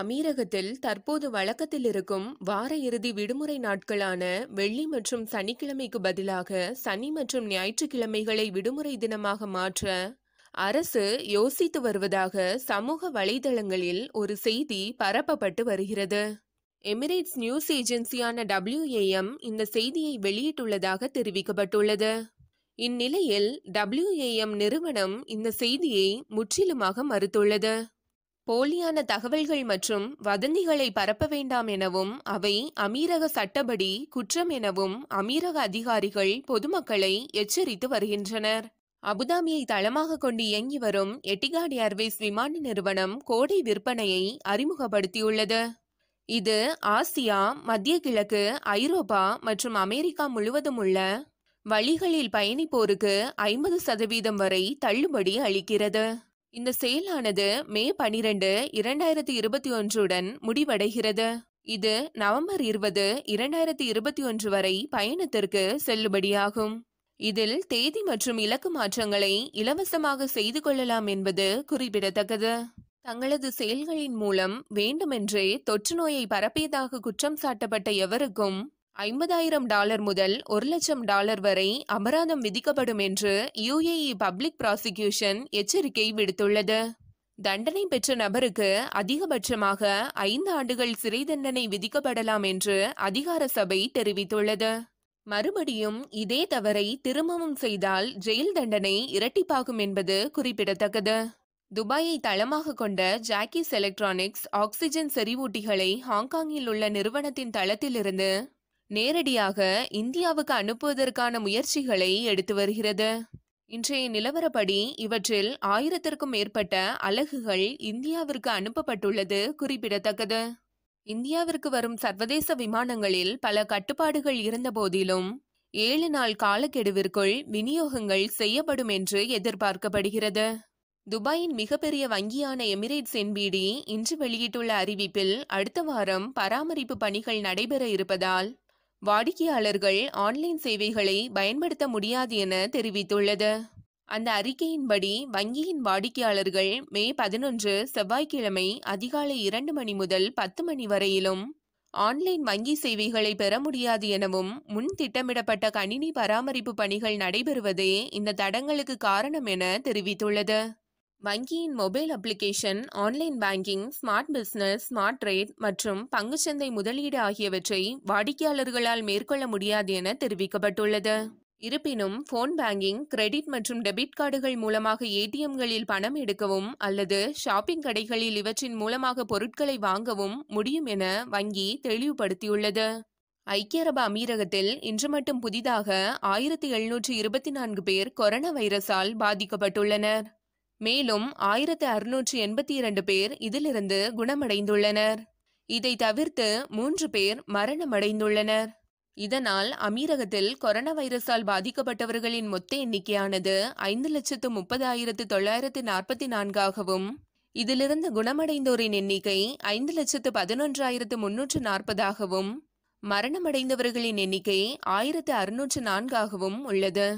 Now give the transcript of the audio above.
அமீரகத்தில் தற்போது வழக்கத்தில் இருக்கும் வார இறுதி விடுமுறை நாட்களான வெள்ளி மற்றும் சனிக்கிழமைக்கு பதிலாக சனி மற்றும் ஞாயிற்றுக்கிழமைகளை விடுமுறை தினமாக மாற்ற அரசு யோசித்து வருவதாக சமூக வலைதளங்களில் ஒரு செய்தி பரப்பப்பட்டு வருகிறது எமிரேட்ஸ் நியூஸ் ஏஜென்சியான டபிள்யூஏஎம் இந்த செய்தியை வெளியிட்டுள்ளதாக தெரிவிக்கப்பட்டுள்ளது இந்நிலையில் டபிள்யூஏஎம் நிறுவனம் இந்த செய்தியை முற்றிலுமாக மறுத்துள்ளது போலியான தகவல்கள் மற்றும் வதந்திகளை பரப்ப வேண்டாம் எனவும் அவை அமீரக சட்டப்படி குற்றம் எனவும் அமீரக அதிகாரிகள் பொதுமக்களை எச்சரித்து வருகின்றனர் அபுதாபியை தளமாக கொண்டு இயங்கி வரும் எட்டிகாட் ஏர்வேஸ் விமான நிறுவனம் கோடை விற்பனையை அறிமுகப்படுத்தியுள்ளது இது ஆசியா மத்திய கிழக்கு ஐரோப்பா மற்றும் அமெரிக்கா முழுவதும் உள்ள வழிகளில் பயணிப்போருக்கு ஐம்பது சதவீதம் வரை தள்ளுபடி அளிக்கிறது இந்த செயலானது மே பனிரெண்டு இரண்டாயிரத்தி இருபத்தி ஒன்றுடன் முடிவடைகிறது இது நவம்பர் இருபது இரண்டாயிரத்தி இருபத்தி ஒன்று வரை பயணத்திற்கு செல்லுபடியாகும் இதில் தேதி மற்றும் இலக்கு மாற்றங்களை இலவசமாக செய்து கொள்ளலாம் என்பது குறிப்பிடத்தக்கது தங்களது செயல்களின் மூலம் வேண்டுமென்றே தொற்று நோயை பரப்பியதாக குற்றம் சாட்டப்பட்ட எவருக்கும் ஐம்பதாயிரம் டாலர் முதல் ஒரு லட்சம் டாலர் வரை அபராதம் விதிக்கப்படும் என்று யுஏஇ பப்ளிக் ப்ராசிக்யூஷன் எச்சரிக்கை விடுத்துள்ளது தண்டனை பெற்ற நபருக்கு அதிகபட்சமாக ஐந்து ஆண்டுகள் சிறை தண்டனை விதிக்கப்படலாம் என்று அதிகார சபை தெரிவித்துள்ளது மறுபடியும் இதே தவறை திரும்பவும் செய்தால் ஜெயில் தண்டனை இரட்டிப்பாகும் என்பது குறிப்பிடத்தக்கது துபாயை தளமாக கொண்ட ஜாக்கிஸ் எலக்ட்ரானிக்ஸ் ஆக்ஸிஜன் செறிவூட்டிகளை ஹாங்காங்கில் உள்ள நிறுவனத்தின் தளத்திலிருந்து நேரடியாக இந்தியாவுக்கு அனுப்புவதற்கான முயற்சிகளை எடுத்து வருகிறது இன்றைய நிலவரப்படி இவற்றில் ஆயிரத்திற்கும் மேற்பட்ட அலகுகள் இந்தியாவிற்கு அனுப்பப்பட்டுள்ளது குறிப்பிடத்தக்கது இந்தியாவிற்கு வரும் சர்வதேச விமானங்களில் பல கட்டுப்பாடுகள் இருந்த போதிலும் ஏழு நாள் காலக்கெடுவிற்குள் விநியோகங்கள் செய்யப்படும் என்று எதிர்பார்க்கப்படுகிறது துபாயின் மிகப்பெரிய வங்கியான எமிரேட்ஸ் என்பிடி இன்று வெளியிட்டுள்ள அறிவிப்பில் அடுத்த வாரம் பராமரிப்பு பணிகள் நடைபெற இருப்பதால் வாடிக்கையாளர்கள் ஆன்லைன் சேவைகளை பயன்படுத்த முடியாது என தெரிவித்துள்ளது அந்த அறிக்கையின்படி வங்கியின் வாடிக்கையாளர்கள் மே பதினொன்று செவ்வாய்க்கிழமை அதிகாலை இரண்டு மணி முதல் பத்து மணி வரையிலும் ஆன்லைன் வங்கி சேவைகளை பெற முடியாது எனவும் முன் திட்டமிடப்பட்ட கணினி பராமரிப்பு பணிகள் நடைபெறுவதே இந்த தடங்களுக்கு காரணம் என தெரிவித்துள்ளது வங்கியின் mobile application online banking smart business smart trade மற்றும் பங்குச்சந்தை முதலீடு ஆகியவற்றை வாடிக்கையாளர்களால் மேற்கொள்ள முடியாது என தெரிவிக்கப்பட்டுள்ளது இருப்பினும் போன் பேங்கிங் கிரெடிட் மற்றும் டெபிட் கார்டுகள் மூலமாக ஏடிஎம்களில் பணம் எடுக்கவும் அல்லது ஷாப்பிங் கடைகளில் இவற்றின் மூலமாக பொருட்களை வாங்கவும் முடியும் என வங்கி தெளிவுபடுத்தியுள்ளது ஐக்கிய அரபு அமீரகத்தில் இன்று மட்டும் புதிதாக ஆயிரத்தி எழுநூற்று இருபத்தி நான்கு பேர் கொரோனா வைரஸால் பாதிக்கப்பட்டுள்ளனர் மேலும் ஆயிரத்து அறுநூற்றி எண்பத்தி இரண்டு பேர் இதிலிருந்து குணமடைந்துள்ளனர் இதை தவிர்த்து மூன்று பேர் மரணமடைந்துள்ளனர் இதனால் அமீரகத்தில் கொரோனா வைரஸால் பாதிக்கப்பட்டவர்களின் மொத்த எண்ணிக்கையானது ஐந்து லட்சத்து முப்பதாயிரத்து தொள்ளாயிரத்து நாற்பத்தி நான்காகவும் இதிலிருந்து குணமடைந்தோரின் எண்ணிக்கை ஐந்து லட்சத்து பதினொன்றாயிரத்து முன்னூற்று நாற்பதாகவும் மரணமடைந்தவர்களின் எண்ணிக்கை ஆயிரத்து அறுநூற்று நான்காகவும் உள்ளது